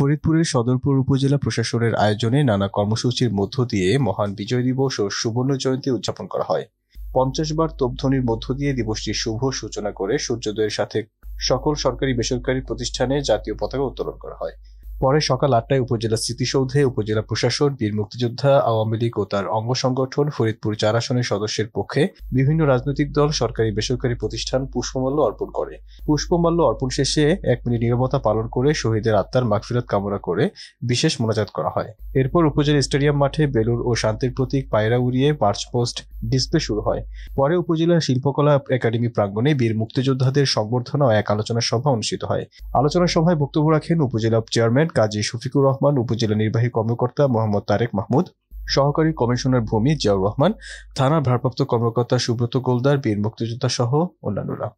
ফরিদপুরের সদরপুর উপজেলা প্রশাসনের আয়োজনে নানা কর্মসূচির মধ্য দিয়ে মহান বিজয় দিবস ও সুবর্ণ জয়ন্তী উদযাপন করা হয় পঞ্চাশ বার তোপধ্বনির মধ্য দিয়ে দিবসটির শুভ সূচনা করে সূর্যোদয়ের সাথে সকল সরকারি বেসরকারি প্রতিষ্ঠানে জাতীয় পতাকা উত্তোলন করা হয় পরে সকাল আটটায় উপজেলা স্মৃতিসৌধে উপজেলা প্রশাসন বীর মুক্তিযোদ্ধা আওয়ামী লীগ ও তার অঙ্গ সংগঠন ফরিদপুর চার আসনের সদস্যের পক্ষে বিভিন্ন রাজনৈতিক দল সরকারি বেসরকারি প্রতিষ্ঠান পুষ্পমাল্য অর্পণ করে পুষ্পমাল্য অর্পণ শেষে এক মিনিট নিরবতা পালন করে শহীদের আত্মার মাগফিরত কামনা করে বিশেষ মোনাজাত করা হয় এরপর উপজেলা স্টেডিয়াম মাঠে বেলুর ও শান্তির প্রতীক পায়রা উড়িয়ে মার্চ পোস্ট ডিসপ্লে শুরু হয় পরে উপজেলা শিল্পকলা একাডেমি প্রাঙ্গনে বীর মুক্তিযোদ্ধাদের সংবর্ধনা এক আলোচনা সভা অনুষ্ঠিত হয় আলোচনা সভায় বক্তব্য রাখেন উপজেলা চেয়ারম্যান কাজী শফিকুর রহমান উপজেলা নির্বাহী কর্মকর্তা মোহাম্মদ তারেক মাহমুদ সহকারী কমিশনার ভূমি জিয়াউর রহমান থানার ভারপ্রাপ্ত কর্মকর্তা সুব্রত গোলদার বীর মুক্তিযোদ্ধা সহ অন্যান্যরা